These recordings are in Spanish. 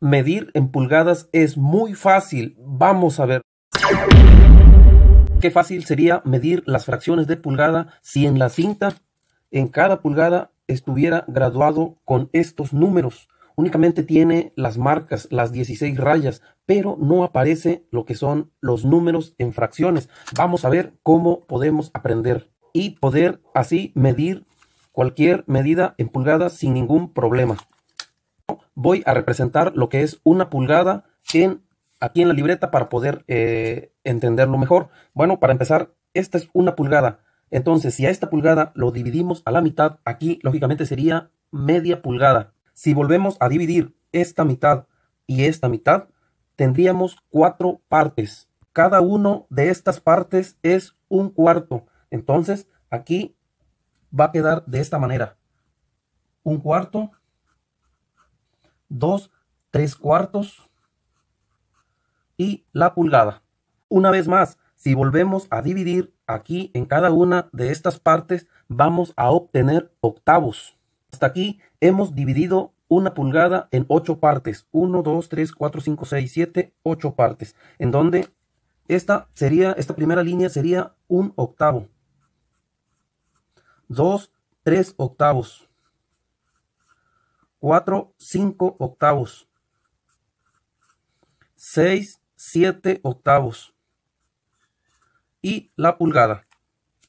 Medir en pulgadas es muy fácil. Vamos a ver. Qué fácil sería medir las fracciones de pulgada si en la cinta, en cada pulgada, estuviera graduado con estos números. Únicamente tiene las marcas, las 16 rayas, pero no aparece lo que son los números en fracciones. Vamos a ver cómo podemos aprender y poder así medir cualquier medida en pulgadas sin ningún problema voy a representar lo que es una pulgada en, aquí en la libreta para poder eh, entenderlo mejor. Bueno, para empezar, esta es una pulgada. Entonces, si a esta pulgada lo dividimos a la mitad, aquí lógicamente sería media pulgada. Si volvemos a dividir esta mitad y esta mitad, tendríamos cuatro partes. Cada uno de estas partes es un cuarto. Entonces, aquí va a quedar de esta manera. Un cuarto 2, 3 cuartos y la pulgada. Una vez más, si volvemos a dividir aquí en cada una de estas partes, vamos a obtener octavos. Hasta aquí hemos dividido una pulgada en 8 partes. 1, 2, 3, 4, 5, 6, 7, 8 partes. En donde esta sería, esta primera línea sería un octavo. 2, 3 octavos. 4, 5 octavos, 6, 7 octavos y la pulgada.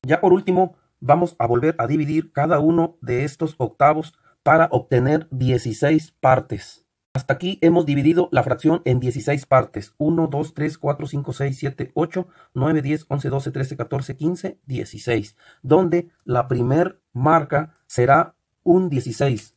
Ya por último, vamos a volver a dividir cada uno de estos octavos para obtener 16 partes. Hasta aquí hemos dividido la fracción en 16 partes. 1, 2, 3, 4, 5, 6, 7, 8, 9, 10, 11, 12, 13, 14, 15, 16. Donde la primer marca será un 16.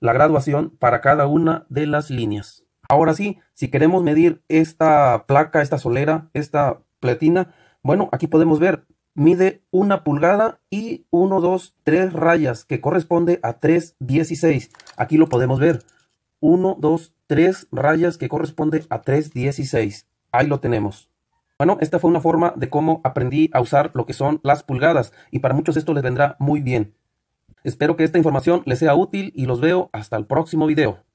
la graduación para cada una de las líneas. Ahora sí, si queremos medir esta placa, esta solera, esta platina, bueno, aquí podemos ver, mide una pulgada y 1, 2, 3 rayas, que corresponde a 16 Aquí lo podemos ver, 1, 2, 3 rayas, que corresponde a 16 Ahí lo tenemos. Bueno, esta fue una forma de cómo aprendí a usar lo que son las pulgadas y para muchos esto les vendrá muy bien. Espero que esta información les sea útil y los veo hasta el próximo video.